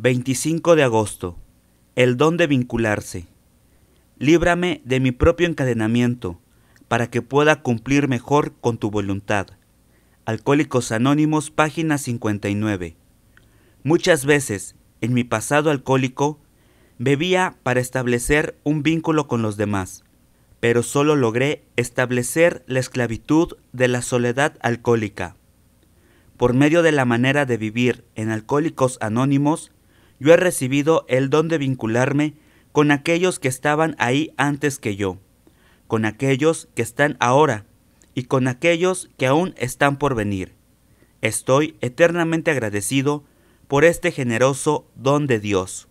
25 de agosto. El don de vincularse. Líbrame de mi propio encadenamiento, para que pueda cumplir mejor con tu voluntad. Alcohólicos Anónimos, página 59. Muchas veces, en mi pasado alcohólico, bebía para establecer un vínculo con los demás, pero solo logré establecer la esclavitud de la soledad alcohólica. Por medio de la manera de vivir en Alcohólicos Anónimos, yo he recibido el don de vincularme con aquellos que estaban ahí antes que yo, con aquellos que están ahora y con aquellos que aún están por venir. Estoy eternamente agradecido por este generoso don de Dios.